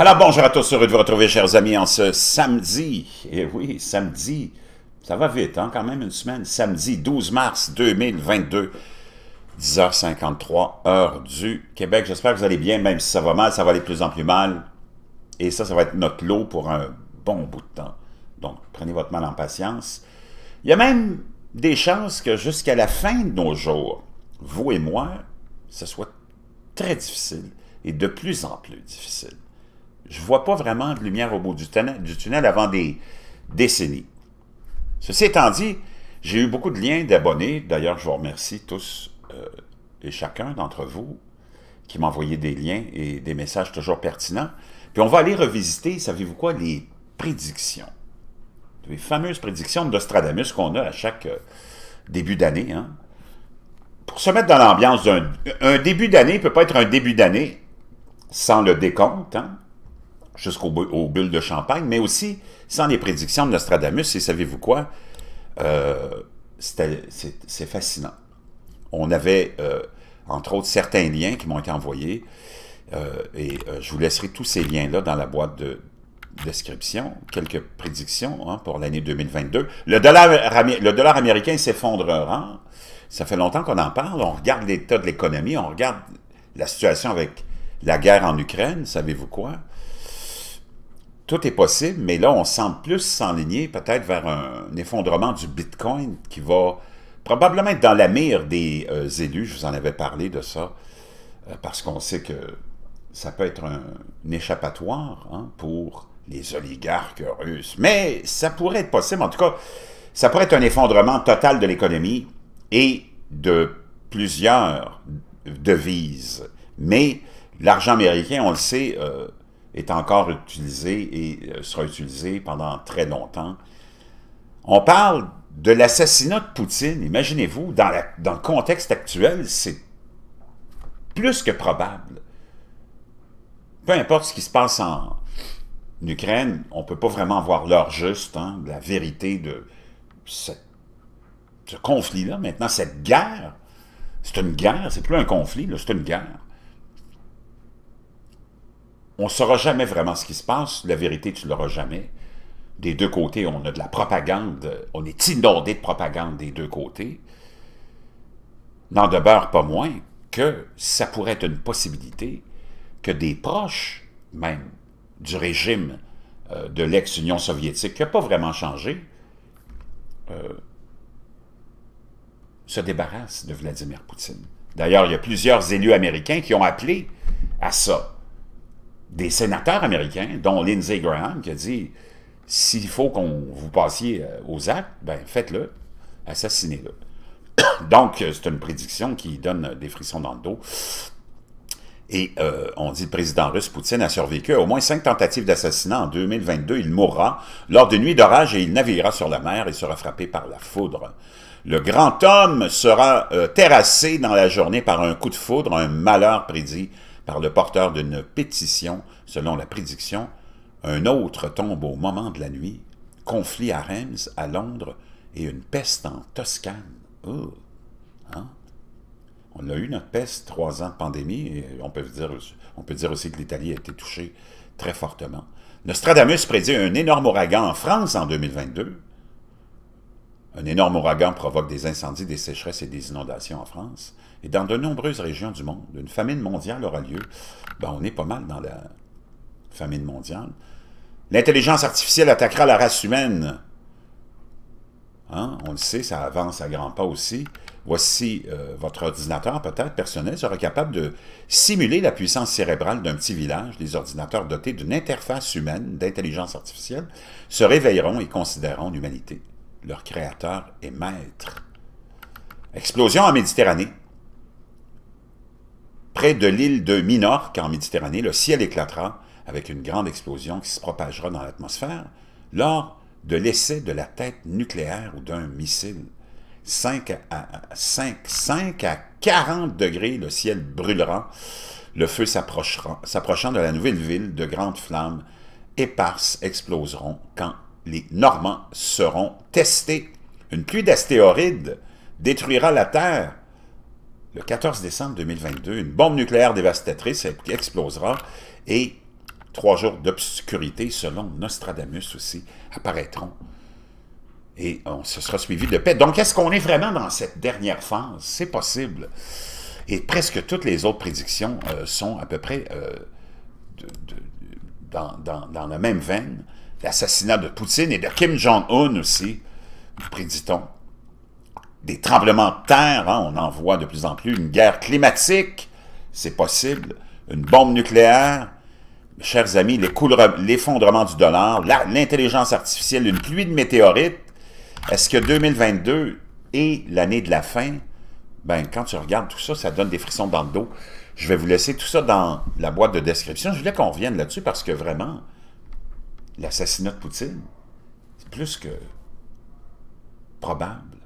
Alors bonjour à tous, heureux de vous retrouver chers amis en ce samedi, et eh oui, samedi, ça va vite hein, quand même une semaine, samedi 12 mars 2022, 10h53, heure du Québec. J'espère que vous allez bien, même si ça va mal, ça va aller de plus en plus mal, et ça, ça va être notre lot pour un bon bout de temps. Donc prenez votre mal en patience. Il y a même des chances que jusqu'à la fin de nos jours, vous et moi, ce soit très difficile, et de plus en plus difficile je ne vois pas vraiment de lumière au bout du tunnel, avant des décennies. Ceci étant dit, j'ai eu beaucoup de liens d'abonnés. D'ailleurs, je vous remercie tous euh, et chacun d'entre vous qui m'envoyaient des liens et des messages toujours pertinents. Puis on va aller revisiter, savez-vous quoi, les prédictions. Les fameuses prédictions de qu'on a à chaque euh, début d'année. Hein. Pour se mettre dans l'ambiance, d'un début d'année ne peut pas être un début d'année sans le décompte. Hein jusqu'aux bulles de champagne, mais aussi sans les prédictions de Nostradamus, et savez-vous quoi? Euh, c'est fascinant. On avait, euh, entre autres, certains liens qui m'ont été envoyés, euh, et je vous laisserai tous ces liens-là dans la boîte de description, quelques prédictions hein, pour l'année 2022. Le dollar, le dollar américain s'effondrera. Hein. Ça fait longtemps qu'on en parle. On regarde l'état de l'économie, on regarde la situation avec la guerre en Ukraine, savez-vous quoi? tout est possible, mais là, on semble plus s'enligner peut-être vers un, effondrement du Bitcoin qui va probablement être dans la mire des euh, élus. Je vous en avais parlé de ça, euh, parce qu'on sait que ça peut être un, échappatoire hein, pour les oligarques russes. Mais ça pourrait être possible, en tout cas, ça pourrait être un effondrement total de l'économie et de plusieurs devises. Mais l'argent américain, on le sait, euh, est encore utilisé et euh, sera utilisé pendant très longtemps. On parle de l'assassinat de Poutine, imaginez-vous, dans, le contexte actuel, c'est plus que probable. Peu importe ce qui se passe en, Ukraine, on ne peut pas vraiment voir l'heure juste, hein, la vérité de ce, ce conflit-là, maintenant, cette guerre. C'est une guerre, c'est plus un conflit, c'est une guerre on ne saura jamais vraiment ce qui se passe. La vérité, tu ne l'auras jamais. Des deux côtés, on a de la propagande. On est inondé de propagande des deux côtés. N'en demeure pas moins que ça pourrait être une possibilité que des proches, même, du régime euh, de l'ex-Union soviétique, qui n'a pas vraiment changé, euh, se débarrassent de Vladimir Poutine. D'ailleurs, il y a plusieurs élus américains qui ont appelé à ça des sénateurs américains, dont Lindsey Graham, qui a dit s'il faut qu'on vous passiez euh, aux actes, ben faites-le, assassinez-le. Donc, euh, c'est une prédiction qui donne euh, des frissons dans le dos. Et on dit le président russe Poutine a survécu à au moins cinq tentatives d'assassinat en 2022. Il mourra lors d'une nuit d'orage et il naviguera sur la mer et sera frappé par la foudre. Le grand homme sera terrassé dans la journée par un coup de foudre, un malheur prédit par le porteur d'une pétition, selon la prédiction, un autre tombe au moment de la nuit, conflit à Reims, à Londres, et une peste en Toscane. Hein? On a eu notre peste, trois ans de pandémie, et on peut dire, on peut dire aussi que l'Italie a été touchée très fortement. Nostradamus prédit un énorme ouragan en France en 2022. Un énorme ouragan provoque des incendies, des sécheresses et des inondations en France. Et dans de nombreuses régions du monde, une famine mondiale aura lieu. Ben, on est pas mal dans la famine mondiale. L'intelligence artificielle attaquera la race humaine. Hein? On le sait, ça avance à grands pas aussi. Voici euh, votre ordinateur, peut-être personnel, sera capable de simuler la puissance cérébrale d'un petit village. Les ordinateurs dotés d'une interface humaine d'intelligence artificielle se réveilleront et considéreront l'humanité. Leur créateur et maître. Explosion en Méditerranée. Près de l'île de Minorque, en Méditerranée, le ciel éclatera avec une grande explosion qui se propagera dans l'atmosphère lors de l'essai de la tête nucléaire ou d'un missile. 5 à, 5, à 40 degrés, le ciel brûlera, le feu s'approchant de la nouvelle ville, de grandes flammes éparses exploseront quand les Normands seront testés. Une pluie d'astéroïdes détruira la Terre le 14 décembre 2022, une bombe nucléaire dévastatrice explosera et trois jours d'obscurité, selon Nostradamus aussi, apparaîtront. Et on se sera suivi de paix. Donc, est-ce qu'on est vraiment dans cette dernière phase? C'est possible. Et presque toutes les autres prédictions euh, sont à peu près euh, dans, la même veine. L'assassinat de Poutine et de Kim Jong-un aussi, nous préditons des tremblements de terre, hein. on en voit de plus en plus, une guerre climatique, c'est possible, une bombe nucléaire, chers amis, l'effondrement du dollar, l'intelligence artificielle, une pluie de météorites, est-ce que 2022 est l'année de la fin? Ben, quand tu regardes tout ça, ça donne des frissons dans le dos. Je vais vous laisser tout ça dans la boîte de description. Je voulais qu'on revienne là-dessus parce que vraiment, l'assassinat de Poutine, c'est plus que probable.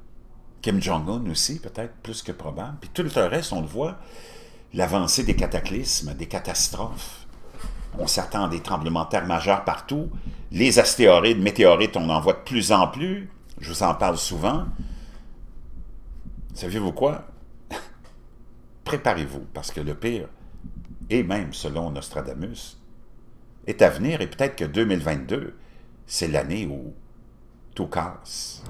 Kim Jong-un aussi, peut-être, plus que probable. Puis tout le reste, on le voit, l'avancée des cataclysmes, des catastrophes. On s'attend à des tremblements de terre majeurs partout. Les astéroïdes, météorites, on en voit de plus en plus. Je vous en parle souvent. Savez-vous quoi? Préparez-vous, parce que le pire, et même selon Nostradamus, est à venir et peut-être que 2022, c'est l'année où tout casse.